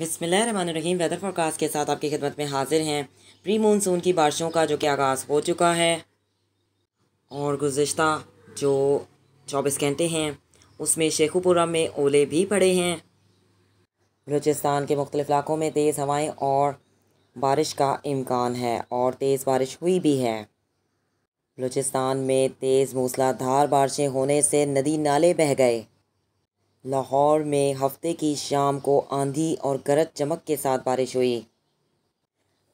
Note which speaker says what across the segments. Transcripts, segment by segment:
Speaker 1: रहीम weather forecast के साथ आपकी खिदमत में हाजिर हैं प्री मानसून की बारिशों का जो कि आगाज़ हो चुका है और गुज्त जो चौबीस घंटे हैं उसमें शेखुपुरा में ओले भी पड़े हैं बलूचिस्तान के मुख्तलिफ इलाकों में तेज़ हवाएँ और बारिश का इम्कान है और तेज़ बारिश हुई भी है बलूचिस्तान में तेज़ मूसलाधार बारिशें होने से नदी नाले बह गए लाहौर में हफ्ते की शाम को आंधी और गरज चमक के साथ बारिश हुई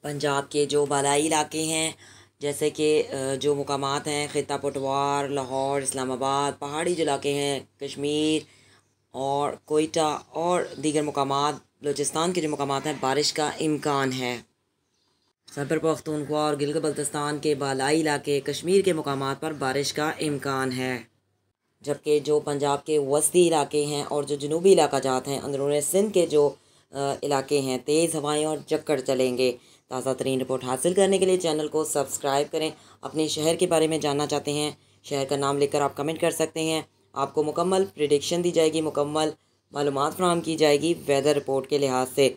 Speaker 1: पंजाब के जो बालाई इलाके हैं जैसे कि जो मकाम हैं खिता पटवार लाहौर इस्लामाबाद पहाड़ी जो इलाके हैं कश्मीर और कोयटा और दीगर मकाम बलोचिस्तान के जो मकाम हैं बारिश का इम्कान है खैबर पख्तूनख्वा और गिलगत बल्तिस्तान के बालाई इलाके कश्मीर के मकाम पर बारिश का इम्कान है जबकि जो पंजाब के वस्ती इलाके हैं और जो जनूबी इलाका जात हैं अंदरून सिंध के जो इलाके हैं तेज़ हवाएँ और जक्कर चलेंगे ताज़ा तरीन रिपोर्ट हासिल करने के लिए चैनल को सब्सक्राइब करें अपने शहर के बारे में जानना चाहते हैं शहर का नाम लेकर आप कमेंट कर सकते हैं आपको मुकम्मल प्रिडिक्शन दी जाएगी मुकम्मल मालूम फ्राहम की जाएगी वेदर रिपोर्ट के लिहाज से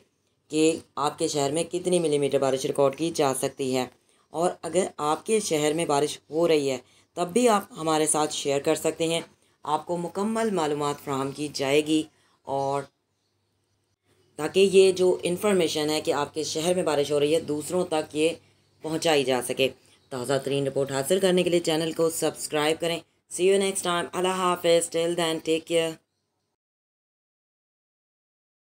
Speaker 1: कि आपके शहर में कितनी मिलीमीटर बारिश रिकॉर्ड की जा सकती है और अगर आपके शहर में बारिश हो रही है तब भी आप हमारे साथ शेयर कर सकते हैं आपको मुकम्मल मालूम फ्राहम की जाएगी और ताकि ये जो इन्फॉर्मेशन है कि आपके शहर में बारिश हो रही है दूसरों तक ये पहुँचाई जा सके ताज़ा तरीन रिपोर्ट हासिल करने के लिए चैनल को सब्सक्राइब करें सी यू नेक्स्ट टाइम अल्लाह हाफिज़ टिल दैन टेक केयर